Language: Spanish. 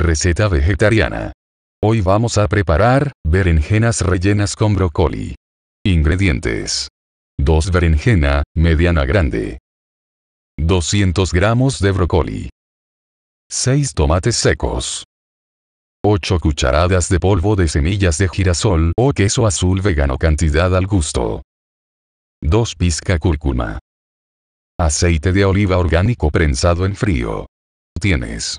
Receta vegetariana. Hoy vamos a preparar berenjenas rellenas con brócoli. Ingredientes. 2 berenjena, mediana grande. 200 gramos de brócoli. 6 tomates secos. 8 cucharadas de polvo de semillas de girasol o queso azul vegano cantidad al gusto. 2 pizca cúrcuma. Aceite de oliva orgánico prensado en frío. Tienes.